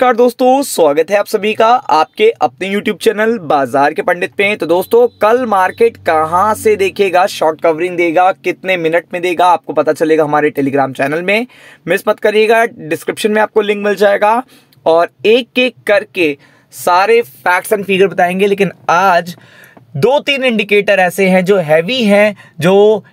नमस्कार दोस्तों स्वागत है आप सभी का आपके अपने YouTube चैनल बाजार के पंडित पे तो दोस्तों कल मार्केट कहां से देखेगा शॉर्ट कवरिंग देगा कितने मिनट में देगा आपको पता चलेगा हमारे टेलीग्राम चैनल में मिस मत करिएगा डिस्क्रिप्शन में आपको लिंक मिल जाएगा और एक एक करके सारे फैक्ट्स एंड फिगर बताएंगे लेकिन आज दो तीन इंडिकेटर ऐसे हैं जो हैवी हैं जो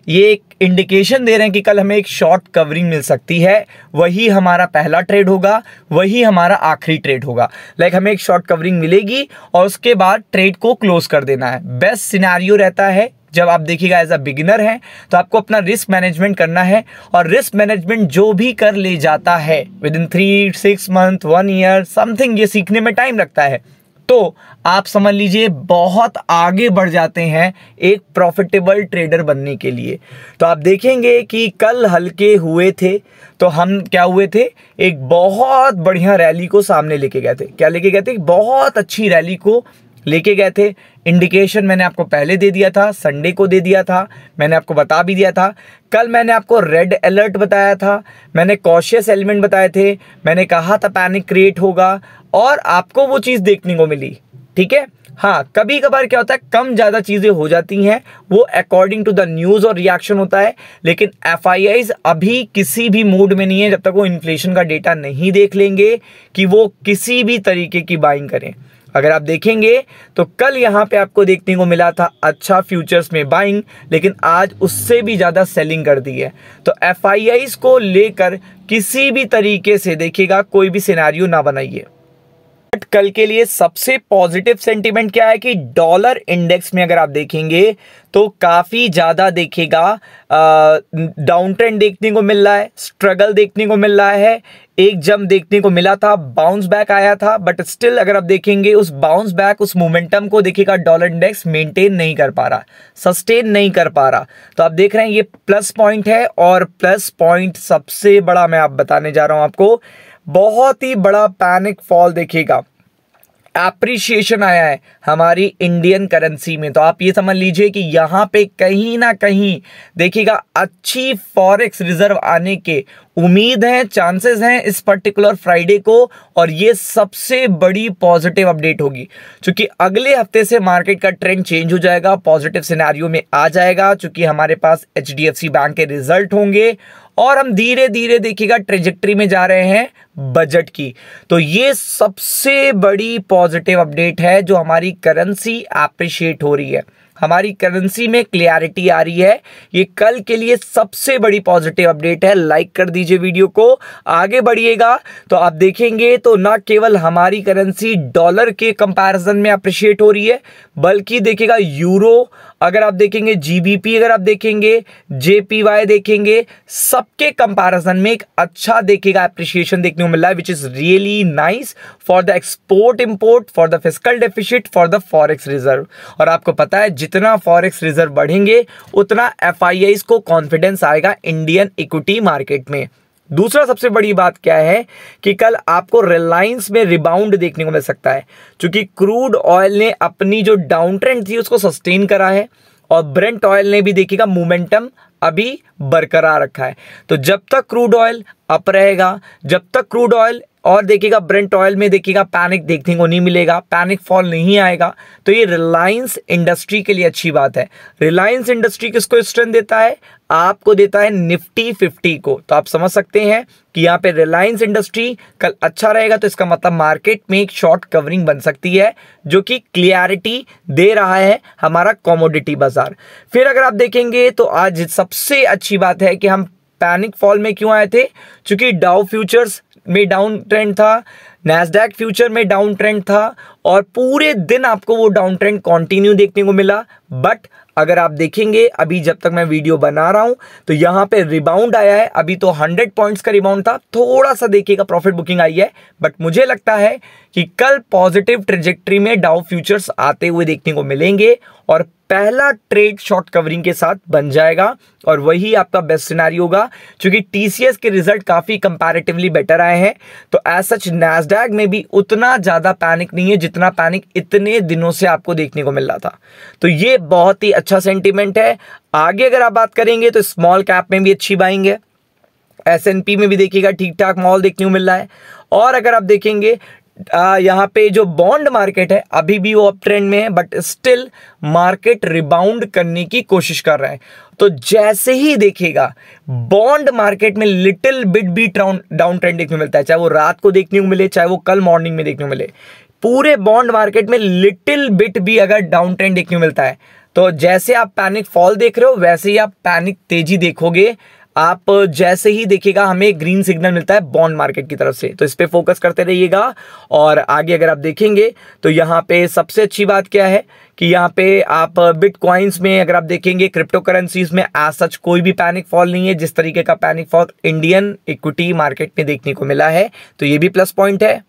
ये एक इंडिकेशन दे रहे हैं कि कल हमें एक शॉर्ट कवरिंग मिल सकती है वही हमारा पहला ट्रेड होगा वही हमारा आखिरी ट्रेड होगा लाइक हमें एक शॉर्ट कवरिंग मिलेगी और उसके बाद ट्रेड को क्लोज कर देना है बेस्ट सिनारियो रहता है जब आप देखिएगा एज अ बिगिनर हैं तो आपको अपना रिस्क मैनेजमेंट करना है और रिस्क मैनेजमेंट जो भी कर ले जाता है within three six month one year something ये सीखने में टाइम लगता है तो आप समझ लीजिए बहुत आगे बढ़ जाते हैं एक प्रॉफिटेबल ट्रेडर बनने के लिए तो आप देखेंगे कि कल हल्के हुए थे तो हम क्या हुए थे एक बहुत बढ़िया रैली को सामने लेके गए थे क्या लेके गए थे बहुत अच्छी रैली को लेके गए थे इंडिकेशन मैंने आपको पहले दे दिया था संडे को दे दिया था मैंने आपको बता भी दिया था कल मैंने आपको रेड अलर्ट बताया था मैंने कॉशियस एलिमेंट बताए थे मैंने कहा था पैनिक क्रिएट होगा और आपको वो चीज़ देखने को मिली ठीक है हाँ कभी कभार क्या होता है कम ज़्यादा चीज़ें हो जाती हैं वो अकॉर्डिंग टू द न्यूज़ और रिएक्शन होता है लेकिन एफ अभी किसी भी मूड में नहीं है जब तक वो इन्फ्लेशन का डेटा नहीं देख लेंगे कि वो किसी भी तरीके की बाइंग करें अगर आप देखेंगे तो कल यहाँ पे आपको देखने को मिला था अच्छा फ्यूचर्स में बाइंग लेकिन आज उससे भी ज़्यादा सेलिंग कर दी है तो एफ को लेकर किसी भी तरीके से देखिएगा कोई भी सिनारियो ना बनाइए बट कल के लिए सबसे पॉजिटिव सेंटीमेंट क्या है कि डॉलर इंडेक्स में अगर आप देखेंगे तो काफ़ी ज़्यादा देखेगा डाउन ट्रेंड देखने को मिल रहा है स्ट्रगल देखने को मिल रहा है एक जम देखने को मिला था बाउंस बैक आया था बट स्टिल अगर आप देखेंगे उस बाउंस बैक उस मोमेंटम को देखेगा डॉलर इंडेक्स मेंटेन नहीं कर पा रहा सस्टेन नहीं कर पा रहा तो आप देख रहे हैं ये प्लस पॉइंट है और प्लस पॉइंट सबसे बड़ा मैं आप बताने जा रहा हूँ आपको बहुत ही बड़ा पैनिक फॉल देखिएगा एप्रिशिएशन आया है हमारी इंडियन करेंसी में तो आप ये समझ लीजिए कि यहाँ पे कहीं ना कहीं देखिएगा अच्छी फॉरेक्स रिजर्व आने के उम्मीद है चांसेस हैं इस पर्टिकुलर फ्राइडे को और ये सबसे बड़ी पॉजिटिव अपडेट होगी क्योंकि अगले हफ्ते से मार्केट का ट्रेंड चेंज हो जाएगा पॉजिटिव सिनेरियो में आ जाएगा क्योंकि हमारे पास एच बैंक के रिजल्ट होंगे और हम धीरे धीरे देखिएगा ट्रेजेक्ट्री में जा रहे हैं बजट की तो ये सबसे बड़ी पॉजिटिव अपडेट है जो हमारी करेंसी अप्रिशिएट हो रही है हमारी करेंसी में क्लियरिटी आ रही है ये कल के लिए सबसे बड़ी पॉजिटिव अपडेट है लाइक कर दीजिए वीडियो को आगे बढ़िएगा तो आप देखेंगे तो ना केवल हमारी करेंसी डॉलर के कंपैरिजन में अप्रिशिएट हो रही है बल्कि देखिएगा यूरो अगर आप देखेंगे जीबीपी अगर आप देखेंगे जेपीवाई देखेंगे सबके कंपैरिजन में एक अच्छा देखेगा एप्रिशिएशन देखने को मिल रहा है which is really nice for the export import for the physical deficit for the forex reserve और आपको पता है जितना फॉरेक्स रिजर्व बढ़ेंगे उतना एफ को कॉन्फिडेंस आएगा इंडियन इक्विटी मार्केट में दूसरा सबसे बड़ी बात क्या है कि कल आपको रिलायंस में रिबाउंड देखने को मिल सकता है क्योंकि क्रूड ऑयल ने अपनी जो डाउन ट्रेंड थी उसको सस्टेन करा है और ब्रेंट ऑयल ने भी देखिएगा मोमेंटम अभी बरकरार रखा है तो जब तक क्रूड ऑयल अप रहेगा जब तक क्रूड ऑयल और देखिएगा ब्रेंट ऑयल में देखिएगा पैनिक देखने को नहीं मिलेगा पैनिक फॉल नहीं आएगा तो ये रिलायंस इंडस्ट्री के लिए अच्छी बात है रिलायंस इंडस्ट्री किसको स्ट्रेंथ देता है आपको देता है निफ्टी फिफ्टी को तो आप समझ सकते हैं कि यहाँ पे रिलायंस इंडस्ट्री कल अच्छा रहेगा तो इसका मतलब मार्केट में एक शॉर्ट कवरिंग बन सकती है जो कि क्लियरिटी दे रहा है हमारा कॉमोडिटी बाजार फिर अगर आप देखेंगे तो आज सबसे अच्छी बात है कि हम पैनिक फॉल में क्यों आए थे क्योंकि डाउ फ्यूचर्स में डाउन ट्रेंड था नैसडैक फ्यूचर में डाउन ट्रेंड था और पूरे दिन आपको वो डाउन ट्रेंड कंटिन्यू देखने को मिला बट अगर आप देखेंगे अभी जब तक मैं वीडियो बना रहा हूं तो यहां पे रिबाउंड आया है अभी तो 100 पॉइंट्स का रिबाउंड था थोड़ा सा देखिएगा प्रॉफिट बुकिंग आई है बट मुझे लगता है कि कल पॉजिटिव ट्रेजेक्ट्री में डाउ फ्यूचर्स आते हुए देखने को मिलेंगे और पहला ट्रेड शॉर्ट कवरिंग के साथ बन जाएगा और वही आपका बेस्ट सिनारी होगा क्योंकि टीसीएस के रिजल्ट काफी कंपैरेटिवली बेटर आए हैं तो एज सच नैसडैग में भी उतना ज्यादा पैनिक नहीं है जितना पैनिक इतने दिनों से आपको देखने को मिल रहा था तो ये बहुत ही अच्छा सेंटिमेंट है आगे अगर आप बात करेंगे तो स्मॉल कैप में भी अच्छी बाइंग है एस में भी देखिएगा ठीक ठाक मॉल देखने को मिल रहा है और अगर आप देखेंगे यहाँ पे जो बॉन्ड मार्केट है अभी भी वो अप ट्रेंड में है बट स्टिल मार्केट रिबाउंड करने की कोशिश कर रहा है तो जैसे ही देखेगा बॉन्ड मार्केट में लिटिल बिट भी डाउन ट्रेंड देखने मिलता है चाहे वो रात को देखने को मिले चाहे वो कल मॉर्निंग में देखने को मिले पूरे बॉन्ड मार्केट में लिटिल बिट भी अगर डाउन ट्रेंड देखने को मिलता है तो जैसे आप पैनिक फॉल देख रहे हो वैसे ही आप पैनिक तेजी देखोगे आप जैसे ही देखिएगा हमें ग्रीन सिग्नल मिलता है बॉन्ड मार्केट की तरफ से तो इस पर फोकस करते रहिएगा और आगे अगर आप देखेंगे तो यहाँ पे सबसे अच्छी बात क्या है कि यहाँ पे आप बिटकॉइंस में अगर आप देखेंगे क्रिप्टो करेंसीज में आज सच कोई भी पैनिक फॉल नहीं है जिस तरीके का panic fall Indian equity market में देखने को मिला है तो ये भी प्लस पॉइंट है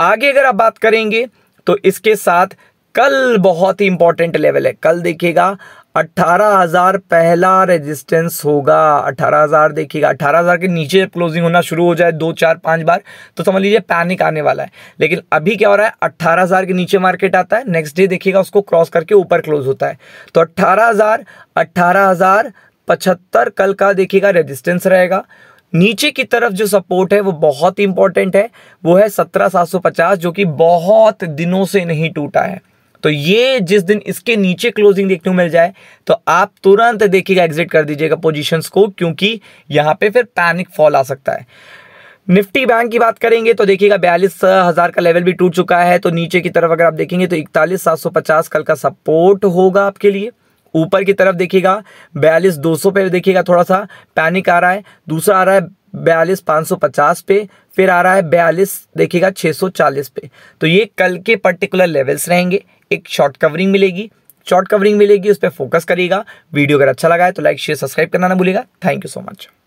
आगे अगर आप बात करेंगे तो इसके साथ कल बहुत ही इंपॉर्टेंट लेवल है कल देखिएगा अट्ठारह हज़ार पहला रेजिस्टेंस होगा 18,000 हज़ार देखिएगा 18,000 हज़ार के नीचे क्लोजिंग होना शुरू हो जाए दो चार पांच बार तो समझ लीजिए पैनिक आने वाला है लेकिन अभी क्या हो रहा है अट्ठारह हज़ार के नीचे मार्केट आता है नेक्स्ट डे देखिएगा उसको क्रॉस करके ऊपर क्लोज होता है तो अट्ठारह हज़ार अट्ठारह हज़ार पचहत्तर कल का देखिएगा रेजिस्टेंस रहेगा नीचे की तरफ जो सपोर्ट है वो बहुत ही इंपॉर्टेंट है वो है सत्रह सात सौ पचास जो कि बहुत दिनों से नहीं टूटा है तो ये जिस दिन इसके नीचे क्लोजिंग देखने को मिल जाए तो आप तुरंत देखिएगा एग्जिट कर दीजिएगा पोजीशंस को क्योंकि यहाँ पे फिर पैनिक फॉल आ सकता है निफ्टी बैंक की बात करेंगे तो देखिएगा बयालीस हज़ार का लेवल भी टूट चुका है तो नीचे की तरफ अगर आप देखेंगे तो इकतालीस सात सौ पचास कल का सपोर्ट होगा आपके लिए ऊपर की तरफ देखिएगा बयालीस दो सौ पे देखिएगा थोड़ा सा पैनिक आ रहा है दूसरा आ रहा है बयालीस पाँच सौ पचास पे फिर आ रहा है बयालीस देखिएगा छः सौ चालीस पे तो ये कल के पर्टिकुलर लेवल्स रहेंगे एक शॉर्ट कवरिंग मिलेगी शॉर्ट कवरिंग मिलेगी उस पर फोकस करिएगा वीडियो अगर अच्छा लगा है तो लाइक शेयर सब्सक्राइब करना ना भूलेगा थैंक यू सो मच